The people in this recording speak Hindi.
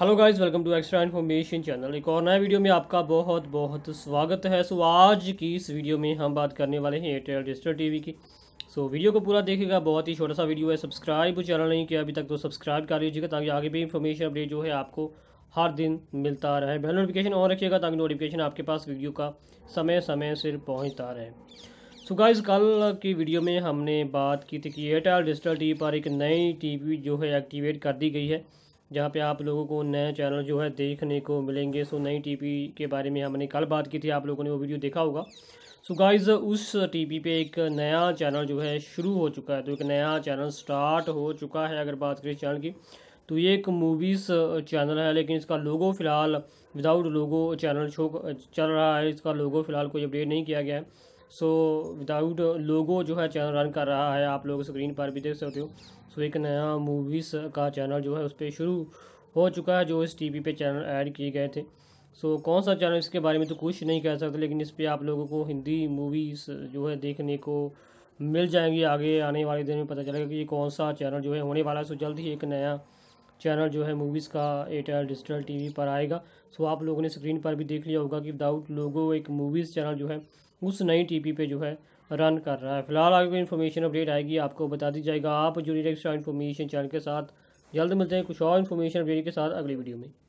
hello guys welcome to extra information channel एक और नया वीडियो में आपका बहुत बहुत स्वागत है सो आज की इस वीडियो में हम बात करने वाले हैं एयरटेल डिजिटल टीवी की सो वीडियो को पूरा देखेगा बहुत ही छोटा सा वीडियो है सब्सक्राइब चैनल नहीं किया अभी तक तो सब्सक्राइब कर लीजिएगा ताकि आगे भी इन्फॉर्मेशन अपडेट जो है आपको हर दिन मिलता रहे बेल नोटिफिकेशन ऑन रखिएगा ताकि नोटिफिकेशन आपके पास वीडियो का समय समय से पहुँचता रहे सो so गाइस कल की वीडियो में हमने बात की थी कि एयरटेल डिजिटल टीवी पर एक नई टीवी जो है एक्टिवेट कर दी गई है जहाँ पे आप लोगों को नए चैनल जो है देखने को मिलेंगे सो नई टीपी के बारे में हमने कल बात की थी आप लोगों ने वो वीडियो देखा होगा सो so गाइज उस टीपी पे एक नया चैनल जो है शुरू हो चुका है तो एक नया चैनल स्टार्ट हो चुका है अगर बात करें चैनल की तो ये एक मूवीज़ चैनल है लेकिन इसका लोगो फ़िलहाल विदाउट लोगो चैनल शो चल रहा है इसका लोगो फ़िलहाल कोई अपडेट नहीं किया गया है सो विदाउट लोगो जो है चैनल रन कर रहा है आप लोग स्क्रीन पर भी देख सकते हो सो एक नया मूवीज़ का चैनल जो है उस पर शुरू हो चुका है जो इस टी पे चैनल ऐड किए गए थे सो कौन सा चैनल इसके बारे में तो कुछ नहीं कह सकते लेकिन इस पर आप लोगों को हिंदी मूवीज़ जो है देखने को मिल जाएंगी आगे आने वाले दिन में पता चलेगा कि ये कौन सा चैनल जो है होने वाला है सो जल्द ही एक नया चैनल जो है मूवीज़ का एयरटेल डिजिटल टीवी पर आएगा सो आप लोगों ने स्क्रीन पर भी देख लिया होगा कि विदाउट लोगो एक मूवीज़ चैनल जो है उस नई टीवी पे जो है रन कर रहा है फिलहाल आगे कोई इन्फॉर्मेशन अपडेट आएगी आपको बता दी जाएगा आप जुड़ी एक्स्ट्रा इन्फॉर्मेशन चैनल के साथ जल्द मिलते हैं कुछ और इन्फॉर्मेशन अपडेट के साथ अगली वीडियो में